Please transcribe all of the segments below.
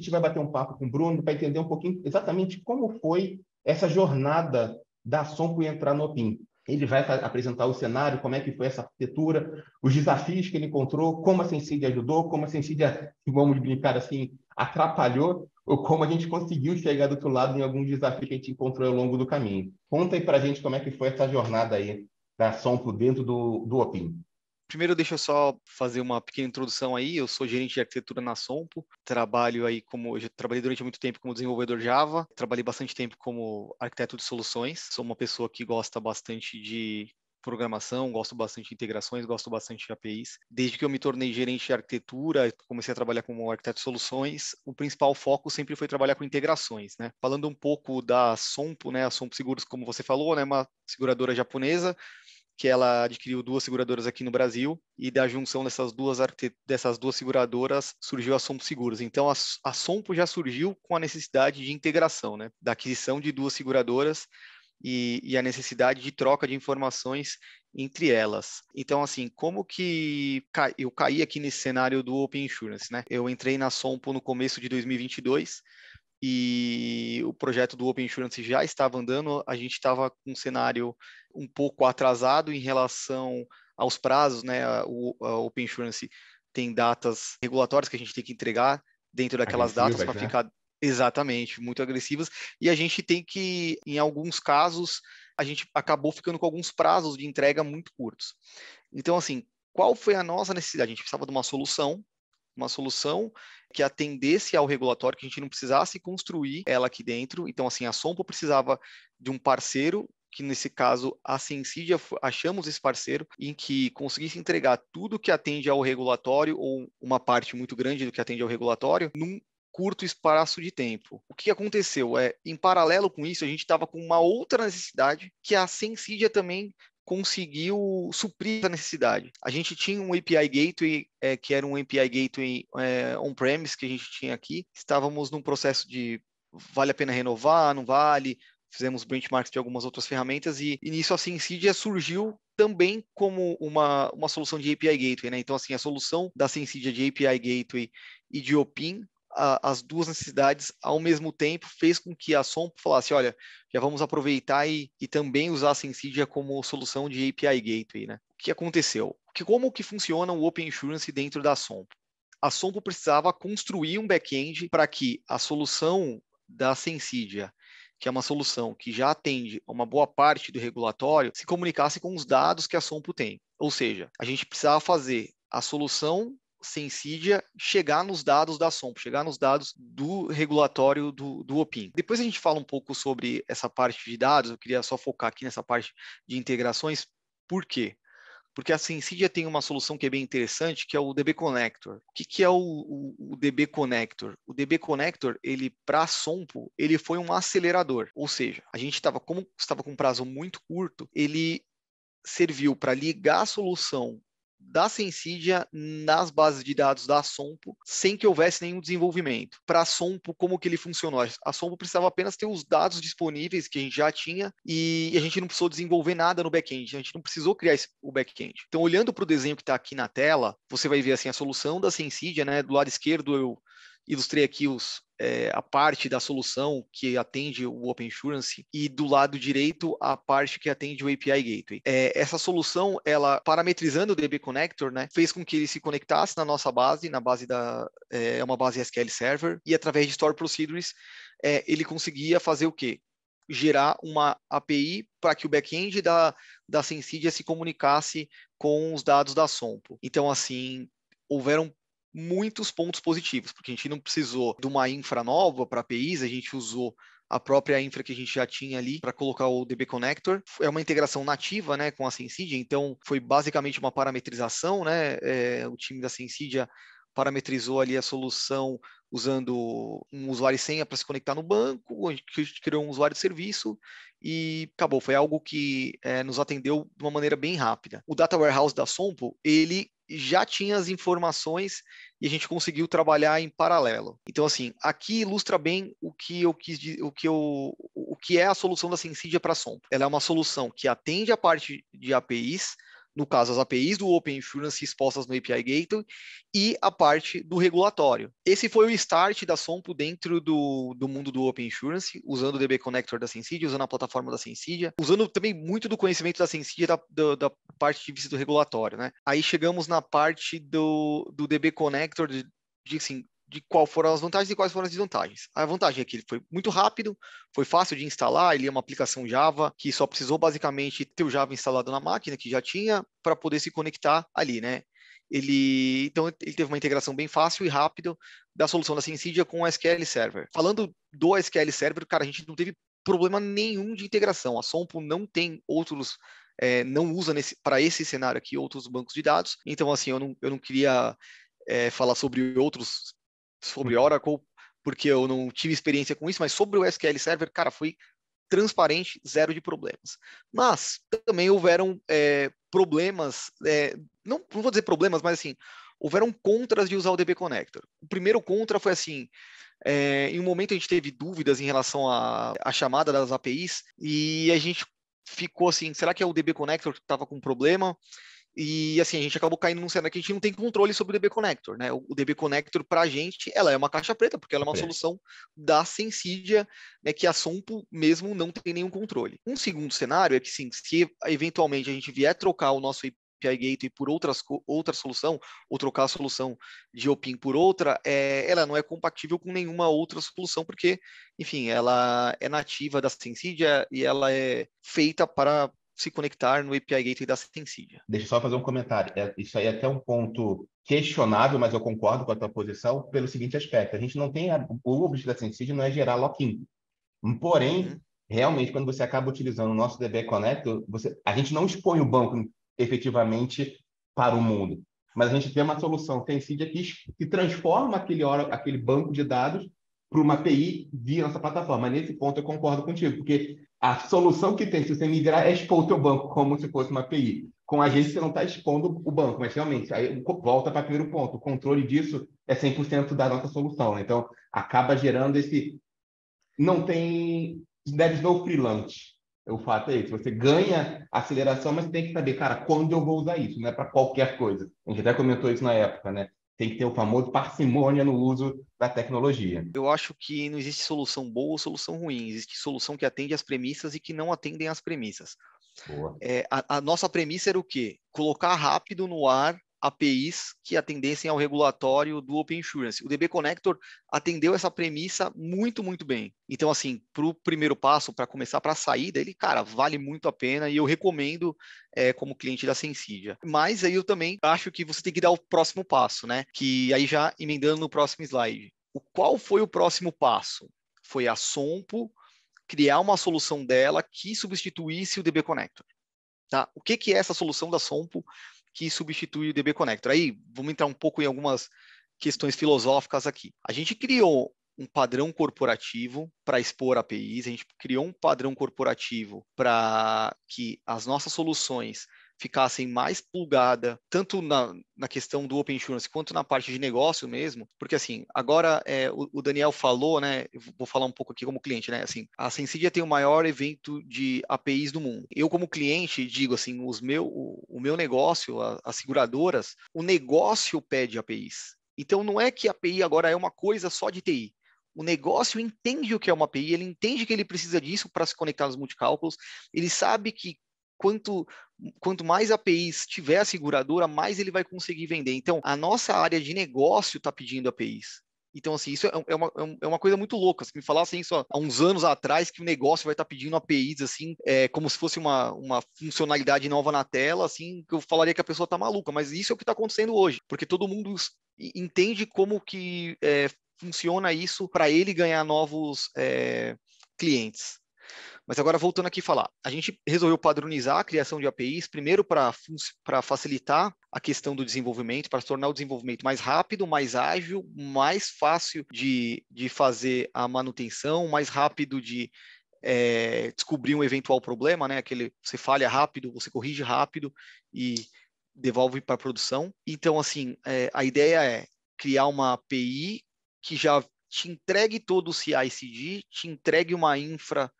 gente vai bater um papo com o Bruno para entender um pouquinho exatamente como foi essa jornada da Sonco entrar no Opim. Ele vai apresentar o cenário, como é que foi essa arquitetura, os desafios que ele encontrou, como a Sensidia ajudou, como a Sensidia, vamos brincar assim, atrapalhou, ou como a gente conseguiu chegar do outro lado em alguns desafios que a gente encontrou ao longo do caminho. Conta aí para a gente como é que foi essa jornada aí da Sonco dentro do, do Primeiro, deixa eu só fazer uma pequena introdução aí. Eu sou gerente de arquitetura na Sompo. Trabalho aí como. Eu já trabalhei durante muito tempo como desenvolvedor Java. Trabalhei bastante tempo como arquiteto de soluções. Sou uma pessoa que gosta bastante de programação, gosto bastante de integrações, gosto bastante de APIs. Desde que eu me tornei gerente de arquitetura, comecei a trabalhar como arquiteto de soluções, o principal foco sempre foi trabalhar com integrações, né? Falando um pouco da Sompo, né? A Sompo Seguros, como você falou, né? Uma seguradora japonesa, que ela adquiriu duas seguradoras aqui no Brasil e da junção dessas duas, dessas duas seguradoras surgiu a Sompo Seguros. Então a, a Sompo já surgiu com a necessidade de integração, né? da aquisição de duas seguradoras e, e, a necessidade de troca de informações entre elas. Então, assim, como que eu caí aqui nesse cenário do Open Insurance, né? Eu entrei na Sompo no começo de 2022 e o projeto do Open Insurance já estava andando, a gente estava com um cenário um pouco atrasado em relação aos prazos, né? O a Open Insurance tem datas regulatórias que a gente tem que entregar dentro daquelas datas para ficar exatamente muito agressivas e a gente tem que, em alguns casos, a gente acabou ficando com alguns prazos de entrega muito curtos. Então, assim, qual foi a nossa necessidade? A gente precisava de uma solução uma solução que atendesse ao regulatório, que a gente não precisasse construir ela aqui dentro. Então, assim, a Sompo precisava de um parceiro que nesse caso a Sensidia achamos esse parceiro em que conseguisse entregar tudo que atende ao regulatório ou uma parte muito grande do que atende ao regulatório num curto espaço de tempo. O que aconteceu é, em paralelo com isso, a gente estava com uma outra necessidade que a Sensidia também conseguiu suprir a necessidade. A gente tinha um API Gateway, é, que era um API Gateway é, on-premise que a gente tinha aqui. Estávamos num processo de vale a pena renovar, não vale, fizemos benchmarks de algumas outras ferramentas e, e nisso a Sensidia surgiu também como uma, uma solução de API Gateway, né? Então, assim, a solução da Sensidia de API Gateway e de Opin a, as duas necessidades ao mesmo tempo fez com que a SOMP falasse, olha, já vamos aproveitar e, e também usar a Sensidia como solução de API Gateway, né? O que aconteceu? Que, como que funciona o Open Insurance dentro da SOMP? A SOMP precisava construir um back-end para que a solução da Sensidia que é uma solução que já atende uma boa parte do regulatório, se comunicasse com os dados que a SOMP tem. Ou seja, a gente precisava fazer a solução Sensidia chegar nos dados da SOMP, chegar nos dados do regulatório do, do OPIN. Depois a gente fala um pouco sobre essa parte de dados, eu queria só focar aqui nessa parte de integrações. Por quê? Porque a Sensidia tem uma solução que é bem interessante, que é o DB Connector. O que, que é o, o, o, DB Connector? O DB Connector, ele para a SOMP, ele foi um acelerador. Ou seja, a gente estava, como estava com um prazo muito curto, ele serviu para ligar a solução da Sensidia nas bases de dados da Sompo, sem que houvesse nenhum desenvolvimento. Para a Sompo, como que ele funcionou? A Sompo precisava apenas ter os dados disponíveis que a gente já tinha e a gente não precisou desenvolver nada no back-end, a gente não precisou criar esse, o back-end. Então, olhando para o desenho que está aqui na tela, você vai ver assim a solução da Sensidia, né? Do lado esquerdo eu ilustrei aqui os, é, a parte da solução que atende o Open Insurance e do lado direito a parte que atende o API Gateway. É, essa solução, ela parametrizando o DB Connector, né, fez com que ele se conectasse na nossa base, na base da é, é uma base SQL Server e através de Store Procedures é, ele conseguia fazer o quê? Gerar uma API para que o back-end da, da Sensidia se comunicasse com os dados da Sompo. Então, assim, houveram muitos pontos positivos, porque a gente não precisou de uma infra nova para APIs, a gente usou a própria infra que a gente já tinha ali para colocar o DB Connector. É uma integração nativa né, com a Sensidia, então foi basicamente uma parametrização, né? É, o time da Sensidia parametrizou ali a solução usando um usuário e senha para se conectar no banco, a gente criou um usuário de serviço e acabou. Foi algo que é, nos atendeu de uma maneira bem rápida. O Data Warehouse da Sompo, ele já tinha as informações e a gente conseguiu trabalhar em paralelo. Então, assim, aqui ilustra bem o que eu quis, o que eu, o que é a solução da Sensidia para a Ela é uma solução que atende a parte de APIs, no caso, as APIs do Open Insurance expostas no API Gateway e a parte do regulatório. Esse foi o start da Sompo dentro do, do mundo do Open Insurance, usando o DB Connector da Sensidia, usando a plataforma da Sensidia, usando também muito do conhecimento da Sensidia da, da, da, parte de vista do regulatório. Né? Aí chegamos na parte do, do DB Connector, de, de assim, de qual foram as vantagens e quais foram as desvantagens. A vantagem é que ele foi muito rápido, foi fácil de instalar, ele é uma aplicação Java que só precisou basicamente ter o Java instalado na máquina que já tinha para poder se conectar ali, né? Ele, então ele teve uma integração bem fácil e rápida da solução da Syncidia com o SQL Server. Falando do SQL Server, cara, a gente não teve problema nenhum de integração. A Sompo não tem outros é, não usa para esse cenário aqui outros bancos de dados. Então, assim, eu não, eu não queria é, falar sobre outros sobre Oracle, porque eu não tive experiência com isso, mas sobre o SQL Server, cara, foi transparente, zero de problemas. Mas também houveram é, problemas, é, não, não, vou dizer problemas, mas assim, houveram contras de usar o DB Connector. O primeiro contra foi assim, é, em um momento a gente teve dúvidas em relação à chamada das APIs e a gente ficou assim, será que é o DB Connector que estava com problema? E assim, a gente acabou caindo num cenário que a gente não tem controle sobre o DB Connector, né? O DB Connector, para a gente, ela é uma caixa preta, porque ela é uma é. solução da Sensidia, né, que a Sompo mesmo não tem nenhum controle. Um segundo cenário é que, sim, se eventualmente a gente vier trocar o nosso API Gateway por outras, outra solução, ou trocar a solução de Opin por outra, é, ela não é compatível com nenhuma outra solução, porque, enfim, ela é nativa da Sensidia e ela é feita para se conectar no API Gateway da Sensidia. Deixa eu só fazer um comentário. É, isso aí é até um ponto questionável, mas eu concordo com a tua posição, pelo seguinte aspecto. A gente não tem... A, o objetivo da Sensidia não é gerar lock-in. Porém, uhum. realmente, quando você acaba utilizando o nosso DB Connect, você, a gente não expõe o banco efetivamente para o mundo. Mas a gente tem uma solução Sensidia que, que transforma aquele, aquele banco de dados para uma API via nossa plataforma. Nesse ponto, eu concordo contigo, porque a solução que tem, se você migrar, é expor o teu banco como se fosse uma API. Com a gente, você não está expondo o banco, mas realmente, aí volta para o primeiro ponto, o controle disso é 100% da nossa solução. Né? Então, acaba gerando esse... Não tem... Deve ser o freelance. O fato é esse. Você ganha aceleração, mas tem que saber, cara, quando eu vou usar isso, não é para qualquer coisa. A gente até comentou isso na época, né? tem que ter o famoso parcimônia no uso da tecnologia. Eu acho que não existe solução boa ou solução ruim, existe solução que atende às premissas e que não atendem às premissas. É, a, a, nossa premissa era o quê? Colocar rápido no ar APIs que atendessem ao regulatório do Open Insurance. O DB Connector atendeu essa premissa muito, muito bem. Então, assim, para o primeiro passo, para começar para a saída, ele, cara, vale muito a pena e eu recomendo é, como cliente da Sensidia. Mas aí eu também acho que você tem que dar o próximo passo, né? Que aí já emendando no próximo slide. O qual foi o próximo passo? Foi a Sompo criar uma solução dela que substituísse o DB Connector. Tá? O que, que é essa solução da Sompo? que substitui o DB Connector. Aí vamos entrar um pouco em algumas questões filosóficas aqui. A gente criou um padrão corporativo para expor APIs, a gente criou um padrão corporativo para que as nossas soluções ficassem mais pulgada tanto na, na questão do Open Insurance quanto na parte de negócio mesmo, porque assim, agora é, o, o, Daniel falou, né? vou falar um pouco aqui como cliente, né? Assim, a Sensidia tem o maior evento de APIs do mundo. Eu, como cliente, digo assim, os meu, o, o meu negócio, a, as seguradoras, o negócio pede APIs. Então não é que a API agora é uma coisa só de TI. O negócio entende o que é uma API, ele entende que ele precisa disso para se conectar nos multicálculos, ele sabe que quanto quanto mais APIs tiver a seguradora, mais ele vai conseguir vender. Então, a nossa área de negócio está pedindo APIs. Então, assim, isso é, é uma, é, é uma coisa muito louca. Se me falassem isso há uns anos atrás, que o negócio vai estar tá pedindo APIs, assim, é, como se fosse uma, uma funcionalidade nova na tela, assim, eu falaria que a pessoa está maluca. Mas isso é o que está acontecendo hoje, porque todo mundo entende como que é, funciona isso para ele ganhar novos é, clientes. Mas agora voltando aqui a falar, a gente resolveu padronizar a criação de APIs, primeiro para facilitar a questão do desenvolvimento, para tornar o desenvolvimento mais rápido, mais ágil, mais fácil de, de fazer a manutenção, mais rápido de é, descobrir um eventual problema, né? Aquele você falha rápido, você corrige rápido e devolve para produção. Então, assim, é, a ideia é criar uma API que já te entregue todo o CI/CD, te entregue uma infra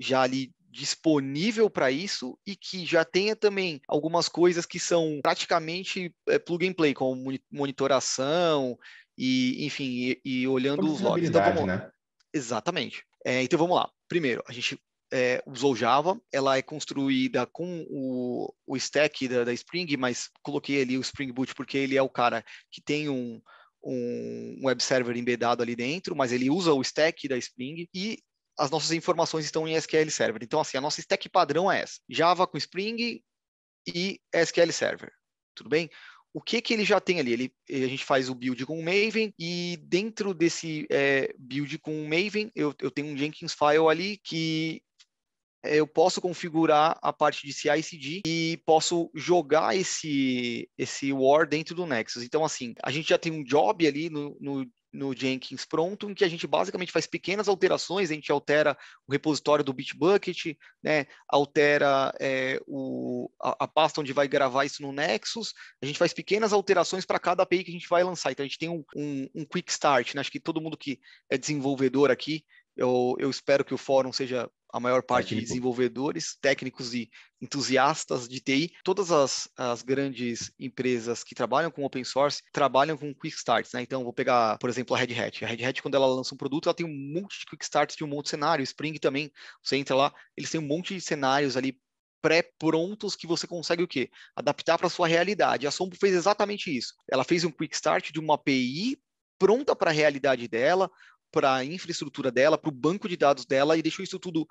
já ali disponível para isso e que já tenha também algumas coisas que são praticamente é, plug and play, como monitoração e, enfim, e, e olhando os logs. Então, vamos Né? Exatamente. É, então vamos lá. Primeiro, a gente é, usou Java, ela é construída com o, o stack da, da, Spring, mas coloquei ali o Spring Boot porque ele é o cara que tem um, um web server embedado ali dentro, mas ele usa o stack da Spring e as nossas informações estão em SQL Server. Então, assim, a nossa stack padrão é essa: Java com Spring e SQL Server. Tudo bem? O que que ele já tem ali? Ele, eh, a gente faz o build com o Maven e dentro desse é, build com o Maven, eu, eu tenho um Jenkins file ali que eh, eu posso configurar a parte de CI/CD e posso jogar esse esse war dentro do Nexus. Então assim, a gente já tem um job ali no, no no Jenkins pronto, em que a gente basicamente faz pequenas alterações, a gente altera o repositório do Bitbucket, né, altera é, o, a, a, pasta onde vai gravar isso no Nexus, a gente faz pequenas alterações para cada API que a gente vai lançar. Então a gente tem um, um, um quick start, né? acho que todo mundo que é desenvolvedor aqui eu, eu espero que o fórum seja a maior parte de desenvolvedores, técnicos e entusiastas de TI. Todas as, as grandes empresas que trabalham com open source trabalham com quick starts, né? Então, vou pegar, por exemplo, a Red Hat. A Red Hat, quando ela lança um produto, ela tem um monte de quick starts de um monte de cenário. Spring também, você entra lá, eles têm um monte de cenários ali pré-prontos que você consegue o quê? Adaptar para a sua realidade. A Sompo fez exatamente isso. Ela fez um quick start de uma API pronta para a realidade dela, para a infraestrutura dela, para o banco de dados dela e deixou isso tudo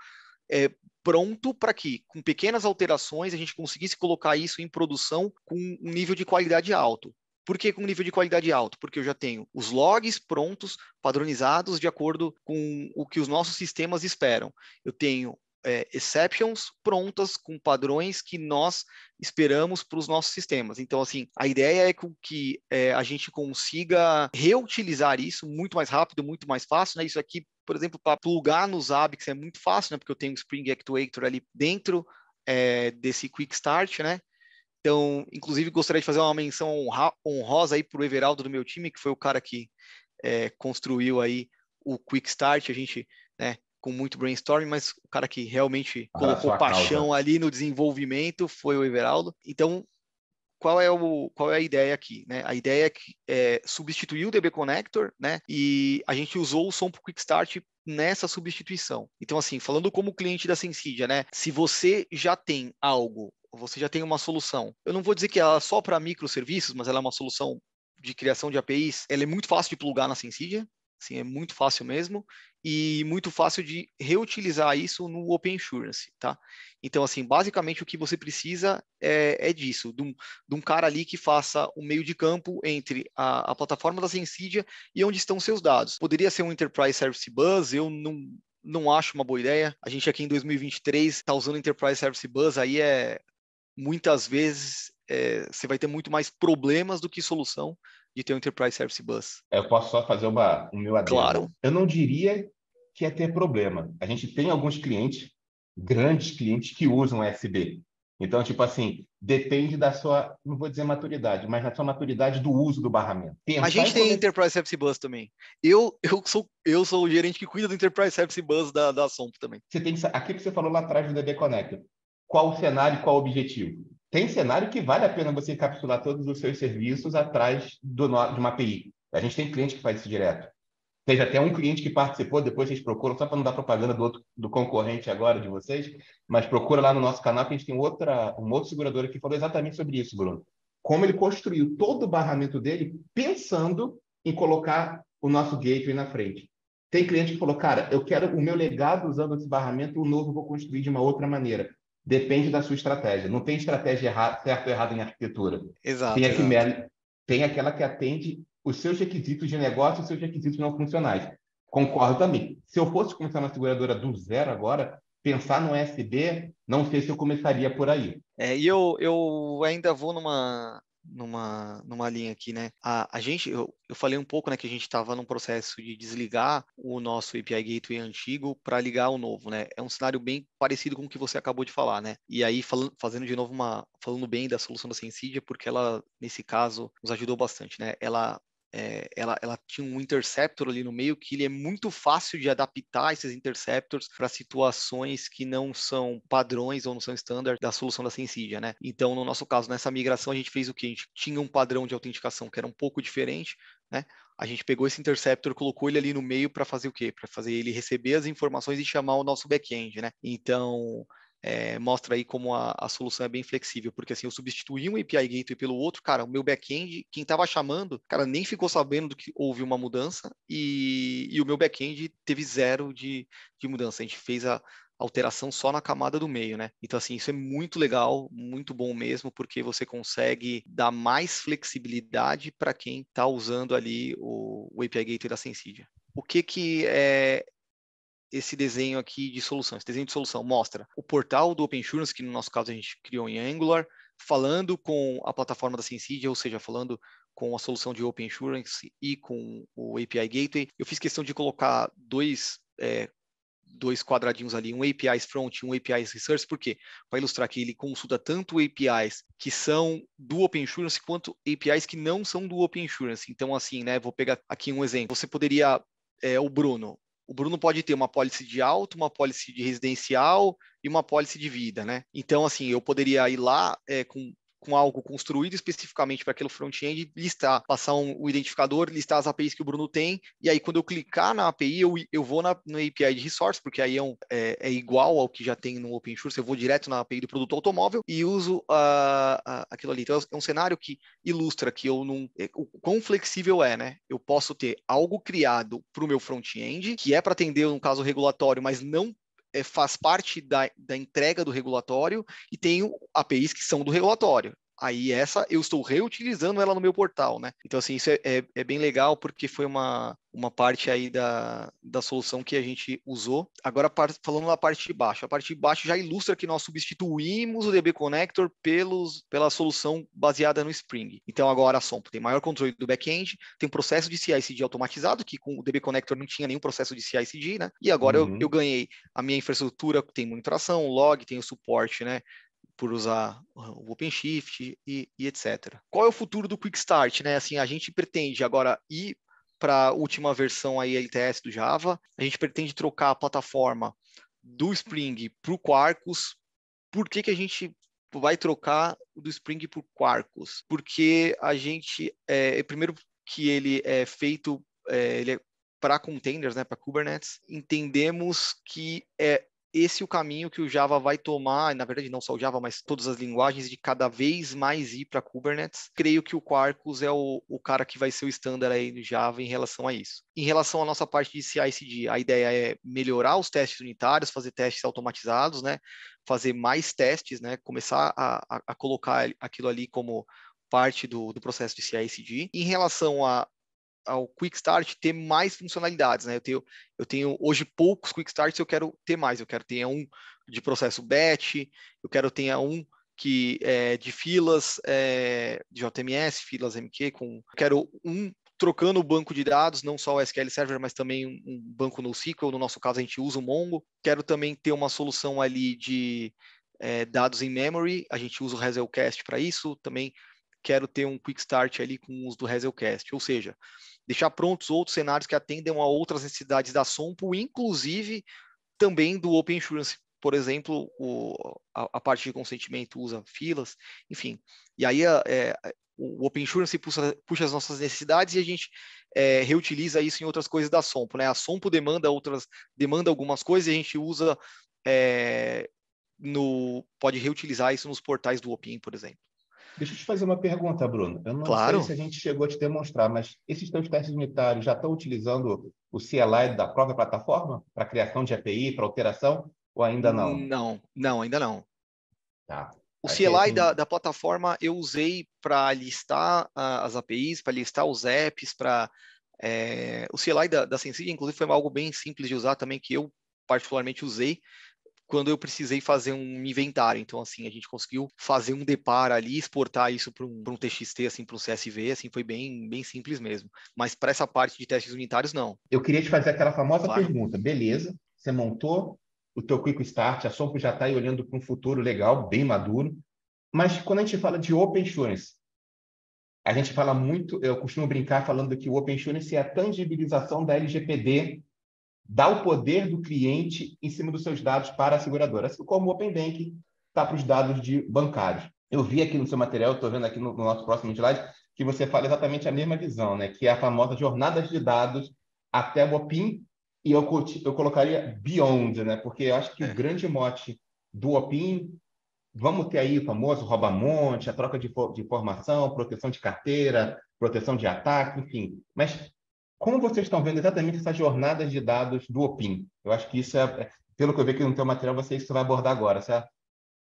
é, pronto para que, com pequenas alterações, a gente conseguisse colocar isso em produção com um nível de qualidade alto. Por que com um nível de qualidade alto? Porque eu já tenho os logs prontos, padronizados de acordo com o que os nossos sistemas esperam. Eu tenho é, exceptions prontas com padrões que nós esperamos para os nossos sistemas. Então, assim, a ideia é que é, a gente consiga reutilizar isso muito mais rápido, muito mais fácil, né? Isso aqui, por exemplo, para plugar nos ABIX é muito fácil, né? Porque eu tenho o Spring Actuator ali dentro é, desse Quick Start, né? Então, inclusive, gostaria de fazer uma menção honrosa aí para o Everaldo do meu time, que foi o cara que é, construiu aí o Quick Start. A gente né, com muito brainstorming, mas o cara que realmente ah, colocou paixão causa. ali no desenvolvimento foi o Everaldo. Então, qual é, o, qual é a ideia aqui? Né? A ideia é, que, é substituir o DB Connector, né? E a gente usou o som para o Quickstart nessa substituição. Então, assim, falando como cliente da Sensidia, né? Se você já tem algo, você já tem uma solução. Eu não vou dizer que ela é só para microserviços, mas ela é uma solução de criação de APIs, ela é muito fácil de plugar na Sensidia, Assim, é muito fácil mesmo e muito fácil de reutilizar isso no Open Insurance, tá? Então, assim, basicamente o que você precisa é, é disso, de um, de um, cara ali que faça o um meio de campo entre a, a plataforma da Sensidia e onde estão seus dados. Poderia ser um Enterprise Service Bus, eu não, não acho uma boa ideia. A gente aqui em 2023 está usando Enterprise Service Bus, aí é muitas vezes é, você vai ter muito mais problemas do que solução de ter um Enterprise Service Bus. É, eu posso só fazer uma, um meu adendo. Claro. Eu não diria que é ter problema. A gente tem alguns clientes, grandes clientes, que usam SB. Então, tipo assim, depende da sua, não vou dizer maturidade, mas da sua maturidade do uso do barramento. Pensar a gente tem poder... Enterprise Service Bus também. Eu, eu, sou, eu sou o gerente que cuida do Enterprise Service Bus da, da Sompo também. Você tem que, que você falou lá atrás do DB Connector. Qual o cenário, qual o objetivo? tem cenário que vale a pena você encapsular todos os seus serviços atrás do, de uma API. A gente tem cliente que faz isso direto. Teve até um cliente que participou, depois vocês procuram, só para não dar propaganda do, outro, do concorrente agora de vocês, mas procura lá no nosso canal que a gente tem outra, um outro seguradora que falou exatamente sobre isso, Bruno. Como ele construiu todo o barramento dele pensando em colocar o nosso gateway na frente. Tem cliente que falou, cara, eu quero o meu legado usando esse barramento, o novo eu vou construir de uma outra maneira depende da sua estratégia. Não tem estratégia errada, certo ou errada em arquitetura. Exato. Tem, exato. tem aquela que atende os seus requisitos de negócio e os seus requisitos não funcionais. Concordo também. Se eu fosse começar uma seguradora do zero agora, pensar no SB, não sei se eu começaria por aí. É, e eu, eu ainda vou numa, numa, numa linha aqui, né? A, a gente, eu, eu falei um pouco, né, que a gente estava num processo de desligar o nosso API Gateway antigo para ligar o novo, né? É um cenário bem parecido com o que você acabou de falar, né? E aí, falando, fazendo de novo uma, falando bem da solução da Sensidia, porque ela, nesse caso, nos ajudou bastante, né? Ela é, ela, ela tinha um interceptor ali no meio que ele é muito fácil de adaptar esses interceptors para situações que não são padrões ou não são standard da solução da Sensidia, né? Então, no nosso caso, nessa migração, a gente fez o que? A gente tinha um padrão de autenticação que era um pouco diferente, né? A gente pegou esse interceptor, colocou ele ali no meio para fazer o quê? Para fazer ele receber as informações e chamar o nosso back-end, né? Então, é, mostra aí como a, a, solução é bem flexível, porque assim, eu substituí um API Gateway pelo outro, cara, o meu back-end, quem estava chamando, cara, nem ficou sabendo do que houve uma mudança e, e o meu back-end teve zero de, de mudança. A gente fez a, alteração só na camada do meio, né? Então, assim, isso é muito legal, muito bom mesmo, porque você consegue dar mais flexibilidade para quem está usando ali o, o, API Gateway da Sensidia. O que, que é, esse desenho aqui de solução. Esse desenho de solução mostra o portal do Open Insurance, que no nosso caso a gente criou em Angular, falando com a plataforma da Sensidia, ou seja, falando com a solução de Open Insurance e com o API Gateway. Eu fiz questão de colocar dois, é, dois quadradinhos ali, um APIs Front e um APIs Resource por quê? Para ilustrar que ele consulta tanto APIs que são do Open Insurance quanto APIs que não são do Open Insurance. Então, assim, né, vou pegar aqui um exemplo. Você poderia, é, o Bruno, o Bruno pode ter uma pólice de alto, uma pólice de residencial e uma pólice de vida, né? Então, assim, eu poderia ir lá é, com com algo construído especificamente para aquele front-end, listar, passar um, o identificador, listar as APIs que o Bruno tem, e aí quando eu clicar na API, eu, eu vou na, no API de resource, porque aí é, um, é, é, igual ao que já tem no open source, eu vou direto na API do produto automóvel e uso uh, uh, aquilo ali. Então é um cenário que ilustra que eu não. É, o quão flexível é, né? Eu posso ter algo criado para o meu front-end, que é para atender um caso regulatório, mas não é, faz parte da, da entrega do regulatório e tem APIs que são do regulatório aí essa eu estou reutilizando ela no meu portal, né? Então, assim, isso é, é, é, bem legal porque foi uma, uma parte aí da, da solução que a gente usou. Agora, falando na parte de baixo. A parte de baixo já ilustra que nós substituímos o DB Connector pelos, pela solução baseada no Spring. Então, agora a Sompo tem maior controle do back-end, tem um processo de CI/CD automatizado, que com o DB Connector não tinha nenhum processo de CI/CD, né? E agora uhum. eu, eu ganhei a minha infraestrutura, tem monitoração, log, tem o suporte, né? por usar ah, o OpenShift e, e etc. Qual é o futuro do Quick Start? Né? Assim, a gente pretende agora ir para a última versão aí, LTS do Java, a gente pretende trocar a plataforma do Spring para o Quarkus. Por que, que a gente vai trocar do Spring para o Quarkus? Porque a gente, é, primeiro que ele é feito, é, ele é para containers, né, para Kubernetes, entendemos que é esse é o caminho que o Java vai tomar, na verdade não só o Java, mas todas as linguagens, de cada vez mais ir para Kubernetes. Creio que o Quarkus é o, o cara que vai ser o estándar aí no Java em relação a isso. Em relação à nossa parte de CI/CD, a ideia é melhorar os testes unitários, fazer testes automatizados, né? fazer mais testes, né? começar a, a, a colocar aquilo ali como parte do, do processo de CI/CD. Em relação a ao Quick Start ter mais funcionalidades, né? Eu tenho, eu tenho hoje poucos Quick Starts, eu quero ter mais, eu quero ter um de processo batch, eu quero ter um que é, de filas é, de JMS, filas MQ, com eu quero um trocando o banco de dados, não só o SQL Server, mas também um banco NoSQL. No nosso caso, a gente usa o Mongo. Quero também ter uma solução ali de é, dados em memory. A gente usa o Hazelcast para isso. Também quero ter um Quick Start ali com o uso do Hazelcast. Ou seja, deixar prontos outros cenários que atendam a outras necessidades da Sompo, inclusive também do Open Insurance, por exemplo, o, a, a, parte de consentimento usa filas, enfim. E aí a, é, o Open Insurance puxa, puxa, as nossas necessidades e a gente é, reutiliza isso em outras coisas da Sompo. Né? A Sompo demanda outras, demanda algumas coisas e a gente usa é, no, pode reutilizar isso nos portais do Open, por exemplo. Deixa eu te fazer uma pergunta, Bruno. Eu não claro. sei se a gente chegou a te demonstrar, mas esses teus testes unitários já estão utilizando o CLI da própria plataforma para criação de API, para alteração, ou ainda não? Não, não, ainda não. Tá. O CLI da, da, plataforma eu usei para listar uh, as APIs, para listar os apps, para. É... Eh, o CLI da, da inclusive, foi algo bem simples de usar também, que eu particularmente usei quando eu precisei fazer um inventário. Então, assim, a gente conseguiu fazer um depar ali, exportar isso para um, um, TXT, assim, para um CSV, assim, foi bem, bem simples mesmo. Mas para essa parte de testes unitários, não. Eu queria te fazer aquela famosa claro. pergunta. Beleza, você montou o teu quick start, a Sopo já está aí olhando para um futuro legal, bem maduro. Mas quando a gente fala de Open Insurance, a gente fala muito, eu costumo brincar falando que o Open Insurance é a tangibilização da LGPD dá o poder do cliente em cima dos seus dados para a seguradora, assim como o Open Banking está para os dados de bancários. Eu vi aqui no seu material, estou vendo aqui no, no, nosso próximo slide, que você fala exatamente a mesma visão, né? que é a famosa jornada de dados até o OPIN, e eu, eu colocaria beyond, né? porque eu acho que é. o grande mote do OPIN, vamos ter aí o famoso rouba-monte, a troca de, de informação, proteção de carteira, proteção de ataque, enfim. Mas como vocês estão vendo exatamente essas jornadas de dados do Opin? Eu acho que isso é, é pelo que eu vejo aqui no teu material, você isso vai abordar agora, certo?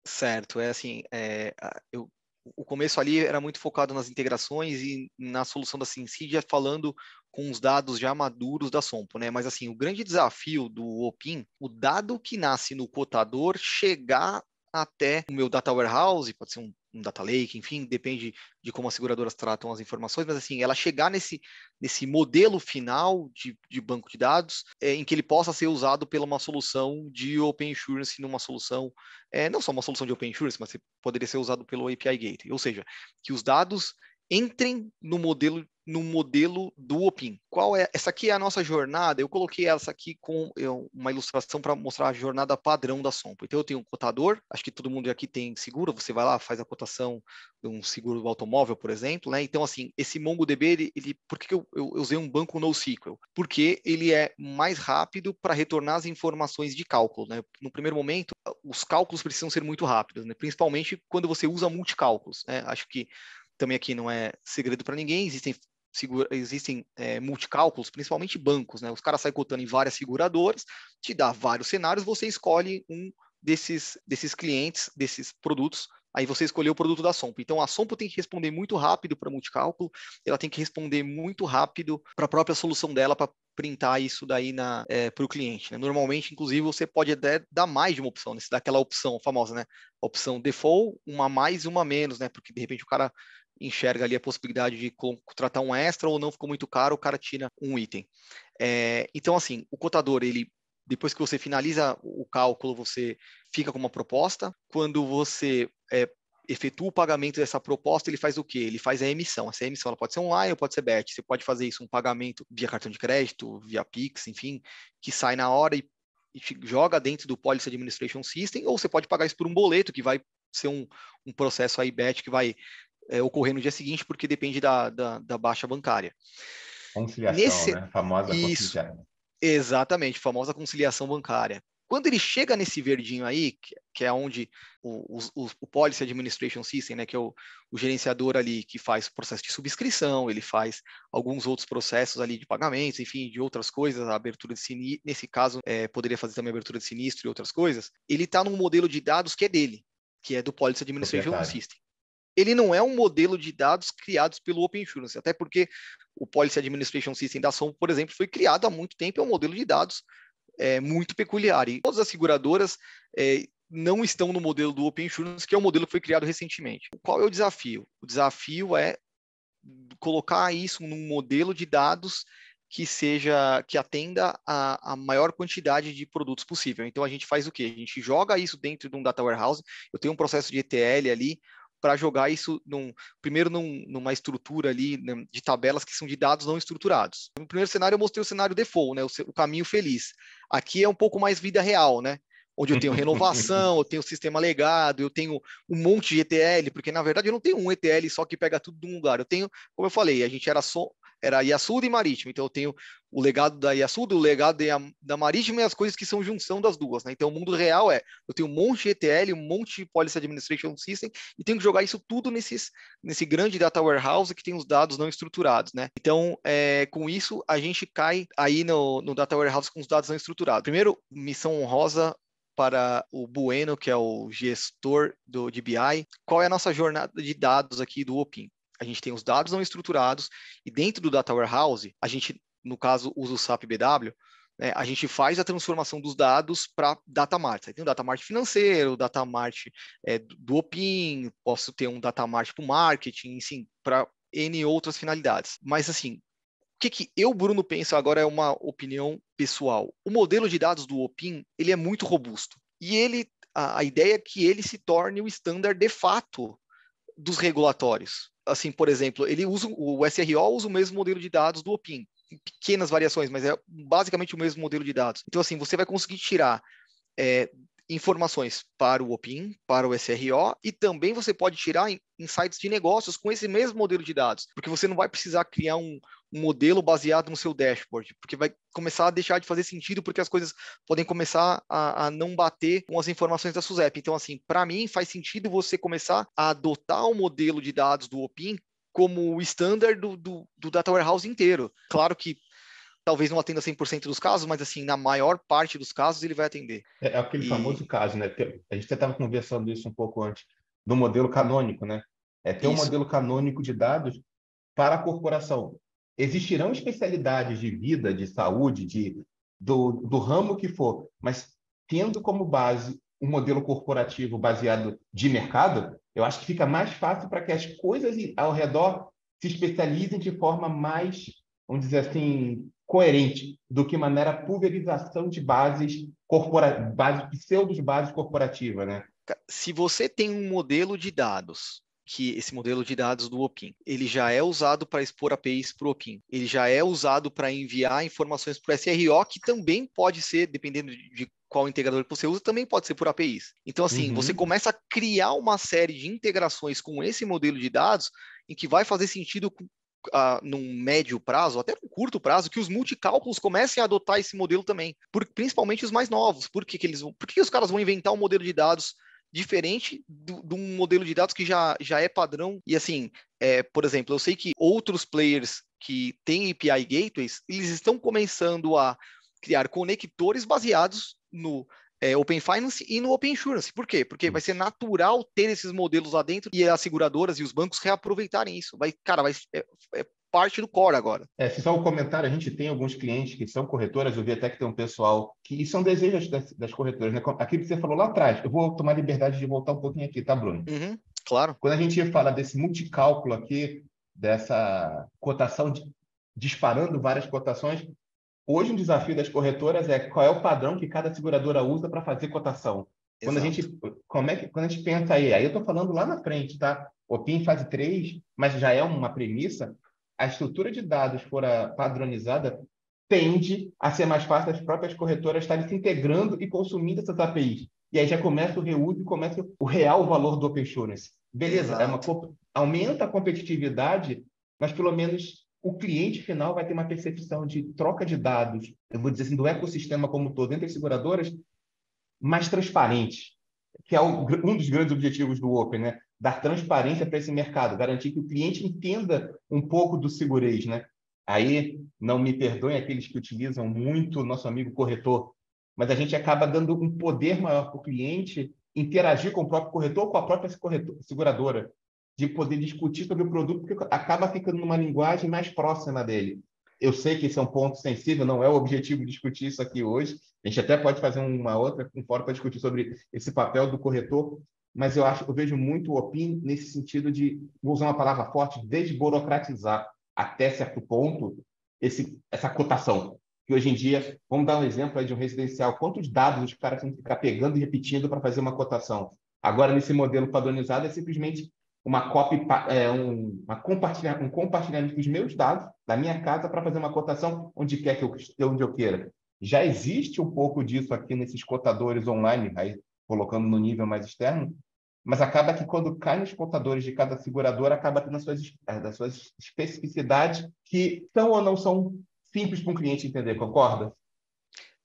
Certo, é assim, é, eu, o começo ali era muito focado nas integrações e na solução da SimCidia, falando com os dados já maduros da Sompo, né? Mas assim, o grande desafio do Opin, o dado que nasce no cotador chegar até o meu data warehouse, pode ser um um data lake, enfim, depende de como as seguradoras tratam as informações, mas assim, ela chegar nesse, nesse modelo final de, de banco de dados é, em que ele possa ser usado pela uma solução de Open Insurance, numa solução, é, não só uma solução de Open Insurance, mas poderia ser usado pelo API Gate, ou seja, que os dados entrem no modelo no modelo do Opin. Qual é? Essa aqui é a nossa jornada. Eu coloquei essa aqui com é, uma ilustração para mostrar a jornada padrão da Sompo. Então eu tenho um cotador. Acho que todo mundo aqui tem seguro. Você vai lá, faz a cotação de um seguro do automóvel, por exemplo, né? Então assim, esse MongoDB, ele, ele por que eu, eu, eu usei um banco NoSQL? Porque ele é mais rápido para retornar as informações de cálculo, né? No primeiro momento, os cálculos precisam ser muito rápidos, né? Principalmente quando você usa multicálculos, né? Acho que também aqui não é segredo para ninguém, existem Segura, existem é, multicálculos, principalmente bancos, né? Os caras saem cotando em várias seguradoras, te dá vários cenários, você escolhe um desses, desses clientes, desses produtos, aí você escolheu o produto da Sompo. Então a Sompo tem que responder muito rápido para multicálculo, ela tem que responder muito rápido para a própria solução dela para printar isso daí é, para o cliente. Né? Normalmente, inclusive, você pode até dar mais de uma opção, né? Você dá aquela opção famosa, né? Opção default, uma mais e uma menos, né? Porque de repente o cara enxerga ali a possibilidade de contratar um extra ou não ficou muito caro, o cara tira um item. É, então, assim, o cotador, ele depois que você finaliza o cálculo, você fica com uma proposta. Quando você é, efetua o pagamento dessa proposta, ele faz o quê? Ele faz a emissão. Essa emissão ela pode ser online ou pode ser BET. Você pode fazer isso um pagamento via cartão de crédito, via Pix, enfim, que sai na hora e, e joga dentro do Policy Administration System, ou você pode pagar isso por um boleto que vai ser um, um processo aí BET que vai é, ocorrer no dia seguinte, porque depende da, da, da baixa bancária. Conciliação, Nesse... né? Famosa Isso, conciliação. Exatamente, famosa conciliação bancária. Quando ele chega nesse verdinho aí, que, que é onde o, o, o, Policy Administration System, né, que é o, o, gerenciador ali que faz processo de subscrição, ele faz alguns outros processos ali de pagamentos, enfim, de outras coisas, a abertura de sinistro, nesse caso, é, poderia fazer também abertura de sinistro e outras coisas, ele está num modelo de dados que é dele, que é do Policy Administration System ele não é um modelo de dados criados pelo Open Insurance, até porque o Policy Administration System da Som, por exemplo, foi criado há muito tempo, é um modelo de dados é, muito peculiar. E todas as seguradoras é, não estão no modelo do Open Insurance, que é o um modelo que foi criado recentemente. Qual é o desafio? O desafio é colocar isso num modelo de dados que seja que atenda a, a, maior quantidade de produtos possível. Então a gente faz o quê? A gente joga isso dentro de um data warehouse. Eu tenho um processo de ETL ali para jogar isso num, primeiro num, numa estrutura ali né, de tabelas que são de dados não estruturados. No primeiro cenário eu mostrei o cenário default, né, o, o caminho feliz. Aqui é um pouco mais vida real, né? Onde eu tenho renovação, eu tenho sistema legado, eu tenho um monte de ETL, porque na verdade eu não tenho um ETL só que pega tudo de um lugar. Eu tenho, como eu falei, a gente era só era Iaçuda e Marítimo. Então eu tenho o legado da Iaçuda, o legado de, da Marítimo e as coisas que são junção das duas, né? Então o mundo real é, eu tenho um monte de ETL, um monte de Policy Administration System e tenho que jogar isso tudo nesses, nesse grande data warehouse que tem os dados não estruturados, né? Então, é, com isso, a gente cai aí no, no data warehouse com os dados não estruturados. Primeiro, missão honrosa, para o Bueno, que é o gestor do DBI. Qual é a nossa jornada de dados aqui do Opin? a gente tem os dados não estruturados e dentro do data warehouse, a gente, no caso, usa o SAP BW, né, a gente faz a transformação dos dados para data mart. Aí tem o data mart financeiro, data mart é, do OPIN, posso ter um data mart para o marketing, enfim, para N outras finalidades. Mas assim, o que, que eu, Bruno, penso agora é uma opinião pessoal. O modelo de dados do OPIN, ele é muito robusto. E ele, a, a ideia é que ele se torne o estándar de fato dos regulatórios. Assim, por exemplo, ele usa o SRO usa o mesmo modelo de dados do OPIN, pequenas variações, mas é basicamente o mesmo modelo de dados. Então, assim, você vai conseguir tirar é, informações para o OPIN, para o SRO, e também você pode tirar insights de negócios com esse mesmo modelo de dados, porque você não vai precisar criar um, um modelo baseado no seu dashboard, porque vai começar a deixar de fazer sentido, porque as coisas podem começar a, a não bater com as informações da SUSEP. Então, assim, para mim faz sentido você começar a adotar o um modelo de dados do Opin como o standard do, do, do data warehouse inteiro. Claro que talvez não atenda 100% dos casos, mas assim, na maior parte dos casos ele vai atender. É, é aquele e... famoso caso, né? A gente até estava conversando isso um pouco antes, do modelo canônico, né? É ter isso. um modelo canônico de dados para a corporação. Existirão especialidades de vida, de saúde, de, do, do ramo que for, mas tendo como base um modelo corporativo baseado de mercado, eu acho que fica mais fácil para que as coisas ao redor se especializem de forma mais, vamos dizer assim, coerente do que maneira pulverização de bases corpora base, pseudos bases corporativas, né? Se você tem um modelo de dados que esse modelo de dados do OPIN, ele já é usado para expor APIs para o OPIN, ele já é usado para enviar informações para o SRO, que também pode ser, dependendo de qual integrador que você usa, também pode ser por APIs. Então, assim, uhum. você começa a criar uma série de integrações com esse modelo de dados em que vai fazer sentido uh, num médio prazo, até num curto prazo, que os multicálculos comecem a adotar esse modelo também, por, principalmente os mais novos. Por que, que eles vão, por que, que os caras vão inventar um modelo de dados diferente de um modelo de dados que já, já é padrão. E assim, é, por exemplo, eu sei que outros players que têm API gateways, eles estão começando a criar conectores baseados no é, Open Finance e no Open Insurance. Por quê? Porque vai ser natural ter esses modelos lá dentro e as seguradoras e os bancos reaproveitarem isso. Vai, cara, vai, é, é parte do core agora. É, se só o um comentário, a gente tem alguns clientes que são corretoras, eu vi até que tem um pessoal que são é um das, das corretoras, né? Aquilo que você falou lá atrás, eu vou tomar liberdade de voltar um pouquinho aqui, tá, Bruno? Uhum, claro. Quando a gente fala desse multicálculo aqui, dessa cotação de, disparando várias cotações, hoje um desafio das corretoras é qual é o padrão que cada seguradora usa para fazer cotação. Quando a, gente, como é que, quando a gente pensa aí, aí eu estou falando lá na frente, tá? OPIN fase 3, mas já é uma premissa, a estrutura de dados for padronizada, tende a ser mais fácil das próprias corretoras estarem se integrando e consumindo essas APIs. E aí já começa o reuso e começa o real valor do Open Insurance. Beleza, é uma, aumenta a competitividade, mas pelo menos o cliente final vai ter uma percepção de troca de dados, eu vou dizer assim, do ecossistema como todo, entre as seguradoras, mais transparente, que é um dos grandes objetivos do Open, né? dar transparência para esse mercado, garantir que o cliente entenda um pouco do segurez, né? Aí, não me perdoem aqueles que utilizam muito o nosso amigo corretor, mas a gente acaba dando um poder maior para o cliente interagir com o próprio corretor, com a própria corretor, seguradora, de poder discutir sobre o produto, porque acaba ficando numa linguagem mais próxima dele. Eu sei que esse é um ponto sensível, não é o objetivo discutir isso aqui hoje. A gente até pode fazer uma outra, um fórum para discutir sobre esse papel do corretor, mas eu acho, eu vejo muito o Opin nesse sentido de, vou usar uma palavra forte, desburocratizar até certo ponto esse, essa cotação. Que hoje em dia, vamos dar um exemplo aí de um residencial, quantos dados os caras têm que ficar pegando e repetindo para fazer uma cotação? Agora, nesse modelo padronizado, é simplesmente uma copy, é, um, uma compartilhar um compartilhamento dos meus dados, da minha casa, para fazer uma cotação onde quer que eu, onde eu queira. Já existe um pouco disso aqui nesses cotadores online, aí colocando no nível mais externo, mas acaba que quando cai nos contadores de cada seguradora, acaba tendo as suas, eh, as suas especificidades que são ou não são simples para um cliente entender, concorda?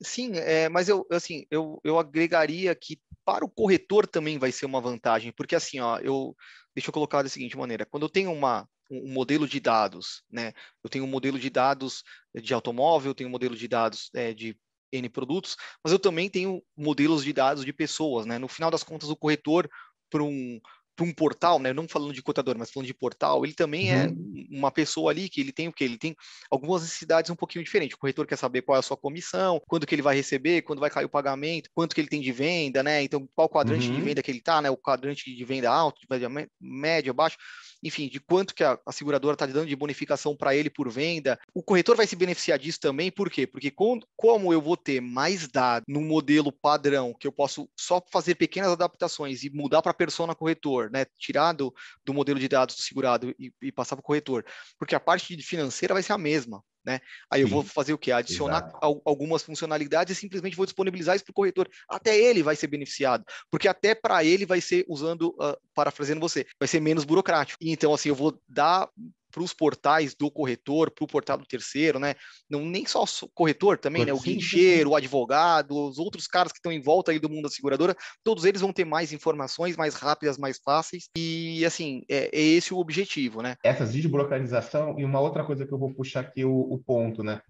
Sim, é, mas eu, assim, eu, eu agregaria que para o corretor também vai ser uma vantagem, porque assim, ó, eu, deixa eu colocar da seguinte maneira, quando eu tenho uma, um modelo de dados, né, eu tenho um modelo de dados de automóvel, eu tenho um modelo de dados é, de N produtos, mas eu também tenho modelos de dados de pessoas, né, no final das contas o corretor para um para um portal, né? Não falando de cotador, mas falando de portal, ele também é uhum. é uma pessoa ali que ele tem o que ele tem algumas necessidades um pouquinho diferentes. O corretor quer saber qual é a sua comissão, quando que ele vai receber, quando vai cair o pagamento, quanto que ele tem de venda, né? Então qual quadrante uhum. de venda que ele está né? O quadrante de venda alto, de venda média, baixo enfim, de quanto que a, a seguradora está dando de bonificação para ele por venda. O corretor vai se beneficiar disso também, por quê? Porque com, como eu vou ter mais dados no modelo padrão, que eu posso só fazer pequenas adaptações e mudar para a persona corretor, né? Tirar do, do modelo de dados do segurado e, e passar para o corretor, porque a parte financeira vai ser a mesma. Né? Aí Sim, eu vou fazer o que? Adicionar algumas funcionalidades e simplesmente vou disponibilizar isso para o corretor. Até ele vai ser beneficiado, porque até para ele vai ser usando, uh, parafraseando você, vai ser menos burocrático. então, assim, eu vou dar para os portais do corretor, para o portal do terceiro, né? Não nem só o corretor também, né? O guincheiro, o advogado, os outros caras que estão em volta aí do mundo da seguradora, todos eles vão ter mais informações, mais rápidas, mais fáceis. E assim, é, é esse o objetivo, né? Essa desburocratização e uma outra coisa que eu vou puxar aqui o, o ponto, né?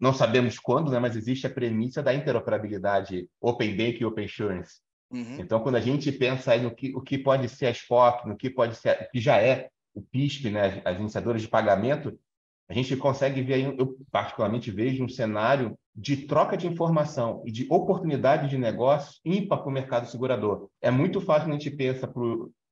Não sabemos quando, né? Mas existe a premissa da interoperabilidade Open Bank e Open Insurance. Uhum. Então, quando a gente pensa aí no que, o que pode ser a SPOC, no que pode ser, que já é o PISP, né, as iniciadoras de pagamento, a gente consegue ver aí, eu particularmente vejo um cenário de troca de informação e de oportunidade de negócio ímpar para o mercado segurador. É muito fácil a gente pensa para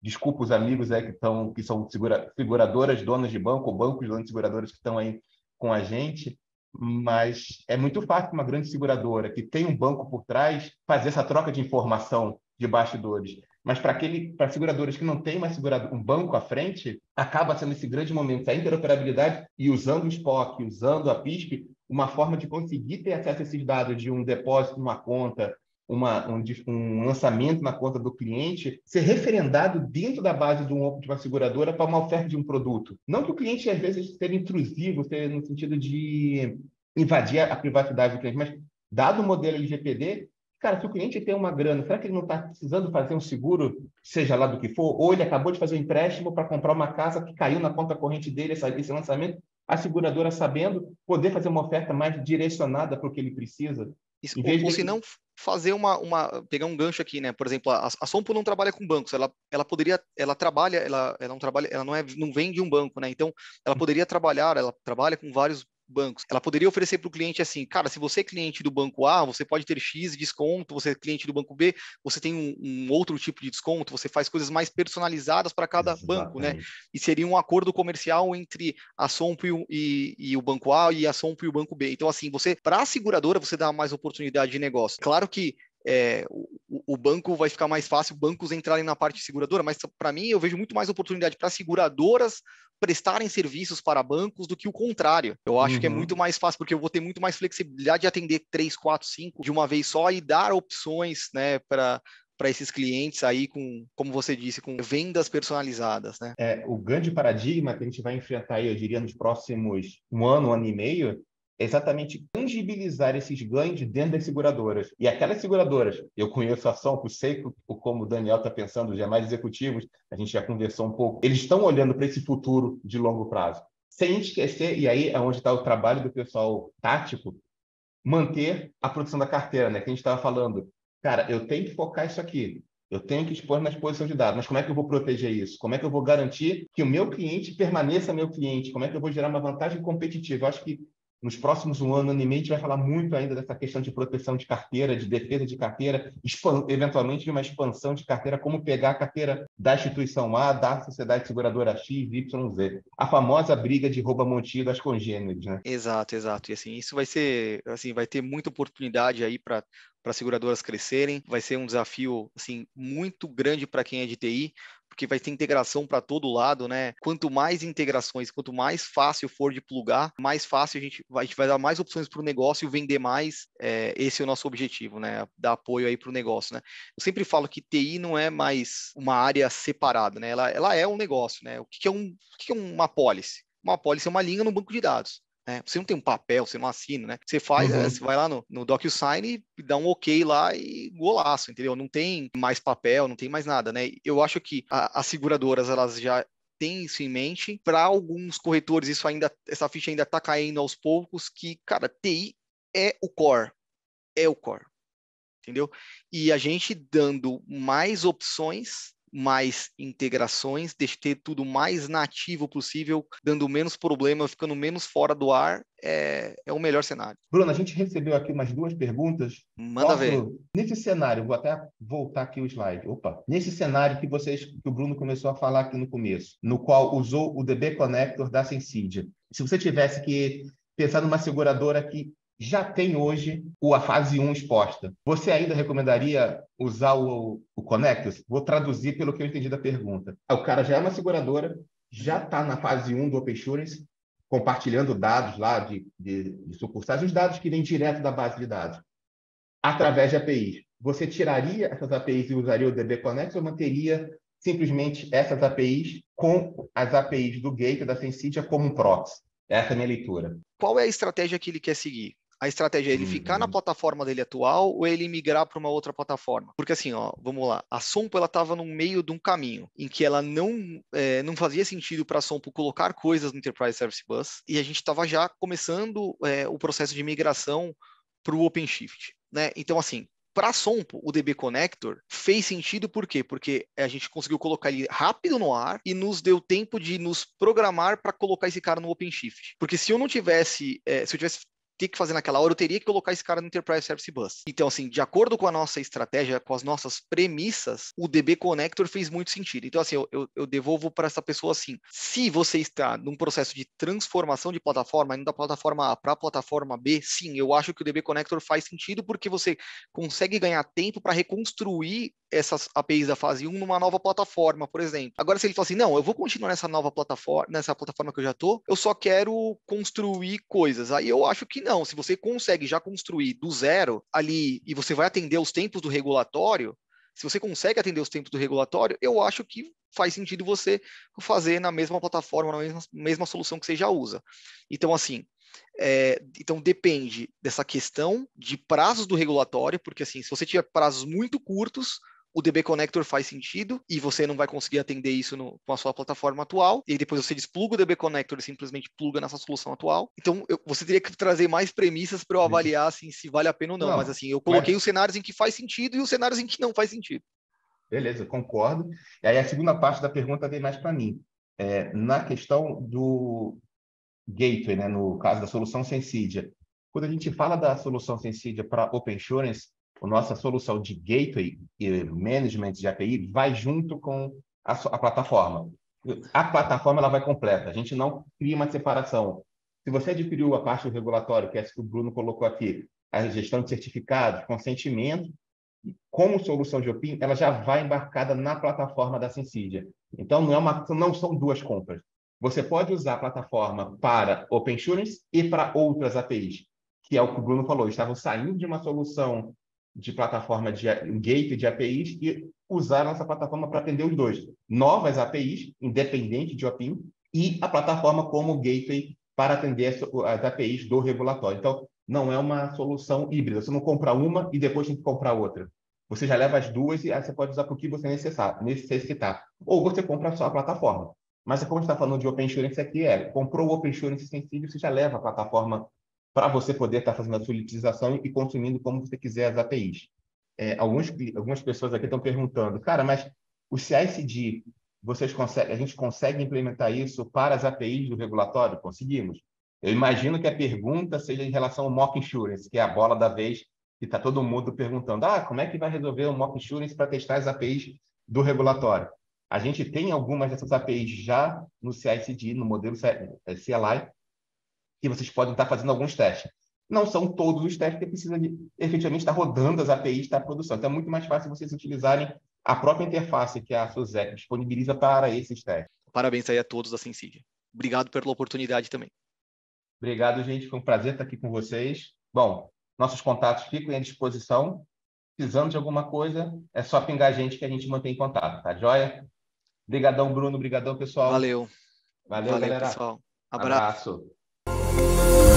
desculpa os amigos aí que estão que são segura, seguradoras donas de banco ou bancos donos de seguradoras que estão aí com a gente, mas é muito fácil uma grande seguradora que tem um banco por trás fazer essa troca de informação de bastidores. Mas para aquele, para seguradoras que não têm mais segurado um banco à frente, acaba sendo esse grande momento, a interoperabilidade e usando o SPOC, usando a PISP, uma forma de conseguir ter acesso a esses dados de um depósito numa conta, uma, um, um, lançamento na conta do cliente, ser referendado dentro da base de, um, de uma seguradora para uma oferta de um produto. Não que o cliente, às vezes, seja intrusivo, seja no sentido de invadir a privacidade do cliente, mas dado o modelo LGPD, Cara, se o cliente tem uma grana, será que ele não está precisando fazer um seguro, seja lá do que for? Ou ele acabou de fazer um empréstimo para comprar uma casa que caiu na conta corrente dele, esse lançamento? A seguradora, sabendo, poder fazer uma oferta mais direcionada para o que ele precisa? Isso, ou, de... ou se não fazer uma, uma, pegar um gancho aqui, né? Por exemplo, a, a Sompo não trabalha com bancos, ela, ela poderia, ela trabalha, ela, ela não trabalha, ela não é, não vende um banco, né? Então, ela poderia trabalhar, ela trabalha com vários bancos. Ela poderia oferecer para o cliente assim, cara, se você é cliente do banco A, você pode ter X desconto, você é cliente do banco B, você tem um, um outro tipo de desconto, você faz coisas mais personalizadas para cada Exatamente. banco, né? E seria um acordo comercial entre a Sompo e, e, e o banco A e a Sompo e o banco B. Então, assim, você, para a seguradora, você dá mais oportunidade de negócio. Claro que é, o, o, banco vai ficar mais fácil bancos entrarem na parte seguradora, mas para mim eu vejo muito mais oportunidade para seguradoras prestarem serviços para bancos do que o contrário. Eu acho uhum. que é uhum. muito mais fácil, porque eu vou ter muito mais flexibilidade de atender 3, 4, 5 de uma vez só e dar opções né, para para esses clientes aí com, como você disse, com vendas personalizadas, né? É, o grande paradigma que a gente vai enfrentar aí, eu diria, nos próximos um ano, um ano e meio, é exatamente tangibilizar esses ganhos dentro das seguradoras. E aquelas seguradoras, eu conheço a Sonco, sei como o Daniel está pensando, os demais é executivos, a gente já conversou um pouco, eles estão olhando para esse futuro de longo prazo. Sem esquecer, e aí é onde está o trabalho do pessoal tático, manter a produção da carteira, né? Que a gente estava falando, cara, eu tenho que focar isso aqui. Eu tenho que expor na exposição de dados, mas como é que eu vou proteger isso? Como é que eu vou garantir que o meu cliente permaneça meu cliente? Como é que eu vou gerar uma vantagem competitiva? Eu acho que nos próximos um ano, ano e meio, a gente vai falar muito ainda dessa questão de proteção de carteira, de defesa de carteira, eventualmente de uma expansão de carteira, como pegar a carteira da instituição A, da sociedade seguradora X, Y, Z. A famosa briga de rouba montinho das congêneres, né? Exato, exato. E assim, isso vai ser, assim, vai ter muita oportunidade aí para para seguradoras crescerem, vai ser um desafio assim muito grande para quem é de TI, porque vai ter integração para todo lado, né? Quanto mais integrações, quanto mais fácil for de plugar, mais fácil a gente, a gente vai dar mais opções para o negócio e vender mais. É, esse é o nosso objetivo, né? Dar apoio aí para o negócio, né? Eu sempre falo que TI não é mais uma área separada, né? Ela, ela é um negócio, né? O que, que é, um, o que, que é uma policy? Uma policy é uma linha no banco de dados. Né? Você não tem um papel, você não assina, né? Você faz, uhum. é, você vai lá no, no DocuSign e dá um ok lá e golaço, entendeu? Não tem mais papel, não tem mais nada, né? Eu acho que as seguradoras, elas já tem isso em mente. Para alguns corretores, isso ainda, essa ficha ainda está caindo aos poucos. Que, cara, TI é o core, é o core, entendeu? E a gente dando mais opções mais integrações, de ter tudo mais nativo possível, dando menos problema, ficando menos fora do ar, é, é o melhor cenário. Bruno, a gente recebeu aqui umas duas perguntas. Manda Posso, ver. Nesse cenário, vou até voltar aqui o slide. Opa. Nesse cenário que vocês, que o Bruno começou a falar aqui no começo, no qual usou o DB Connector da Sensidia. Se você tivesse que pensar numa seguradora que já tem hoje a fase 1 exposta. Você ainda recomendaria usar o, o Connectus? Vou traduzir pelo que eu entendi da pergunta. Ah, o cara já é uma seguradora, já está na fase 1 do Open Insurance, compartilhando dados lá de, de, de sucursais, os dados que vêm direto da base de dados, através de APIs. Você tiraria essas APIs e usaria o DB Connect ou manteria simplesmente essas APIs com as APIs do Gate da Sensidia como proxy? Essa é a minha leitura. Qual é a estratégia que ele quer seguir? a estratégia é ele ficar na uhum. plataforma dele atual ou ele migrar para uma outra plataforma? Porque assim, ó, vamos lá, a Sompo ela estava no meio de um caminho em que ela não é, não fazia sentido para a Sompo colocar coisas no Enterprise Service Bus e a gente estava já começando é, o processo de migração para o OpenShift, né? Então assim, para a Sompo, o DB Connector fez sentido por quê? Porque a gente conseguiu colocar ele rápido no ar e nos deu tempo de nos programar para colocar esse cara no OpenShift. Porque se eu não tivesse, é, se eu tivesse ter que fazer naquela hora, eu teria que colocar esse cara no Enterprise Service Bus. Então, assim, de acordo com a nossa estratégia, com as nossas premissas, o DB Connector fez muito sentido. Então, assim, eu, eu, eu devolvo para essa pessoa assim: se você está num processo de transformação de plataforma, indo da plataforma A para a plataforma B, sim, eu acho que o DB Connector faz sentido porque você consegue ganhar tempo para reconstruir essas APIs da fase 1 numa nova plataforma, por exemplo. Agora, se ele fala assim, não, eu vou continuar nessa nova plataforma, nessa plataforma que eu já estou, eu só quero construir coisas. Aí eu acho que não não, se você consegue já construir do zero ali e você vai atender os tempos do regulatório, se você consegue atender os tempos do regulatório, eu acho que faz sentido você fazer na mesma plataforma, na mesma, mesma solução que você já usa. Então, assim, é, então depende dessa questão de prazos do regulatório, porque assim, se você tiver prazos muito curtos, o DB Connector faz sentido e você não vai conseguir atender isso no, com a sua plataforma atual. E depois você despluga o DB Connector e simplesmente pluga nessa solução atual. Então, eu, você teria que trazer mais premissas para eu avaliar assim, se vale a pena ou não. não mas assim, eu coloquei mas... os cenários em que faz sentido e os cenários em que não faz sentido. Beleza, concordo. E aí a segunda parte da pergunta vem mais para mim. É, na questão do gateway, né, no caso da solução Sensidia, quando a gente fala da solução Sensidia para Open Insurance, a nossa solução de gateway e management de API vai junto com a, a plataforma. A plataforma ela vai completa, a gente não cria uma separação. Se você adquiriu a parte do regulatório, que é isso que o Bruno colocou aqui, a gestão de certificados, consentimento, como solução de OPIM, ela já vai embarcada na plataforma da Sensidia. Então, não, é uma, não são duas compras. Você pode usar a plataforma para Open Insurance e para outras APIs, que é o que o Bruno falou, estavam saindo de uma solução de plataforma de um gate de APIs e usar a nossa plataforma para atender os dois. Novas APIs, independente de OPIN, e a plataforma como gateway para atender as APIs do regulatório. Então, não é uma solução híbrida. Você não compra uma e depois tem que comprar outra. Você já leva as duas e aí você pode usar para o que você necessitar. Ou você compra só a plataforma. Mas como a gente está falando de Open Insurance aqui, é, comprou o Open Insurance sensível, você já leva a plataforma para você poder estar tá fazendo a sua utilização e consumindo como você quiser as APIs. É, alguns, algumas pessoas aqui estão perguntando, cara, mas o CICD, vocês conseguem, a gente consegue implementar isso para as APIs do regulatório? Conseguimos. Eu imagino que a pergunta seja em relação ao mock insurance, que é a bola da vez, que está todo mundo perguntando, ah, como é que vai resolver o mock insurance para testar as APIs do regulatório? A gente tem algumas dessas APIs já no CICD, no modelo CLI, é, que vocês podem estar fazendo alguns testes. Não são todos os testes que precisam, de, efetivamente estar rodando as APIs da produção. Então, é muito mais fácil vocês utilizarem a própria interface que a Suzette disponibiliza para esses testes. Parabéns aí a todos da assim, SensiD. Obrigado pela oportunidade também. Obrigado, gente. Foi um prazer estar aqui com vocês. Bom, nossos contatos ficam à disposição. Precisando de alguma coisa, é só pingar a gente que a gente mantém contato, tá joia? Obrigadão, Bruno. Obrigadão, pessoal. Valeu. Valeu, Valeu galera. pessoal. Abraço. Abraço. you.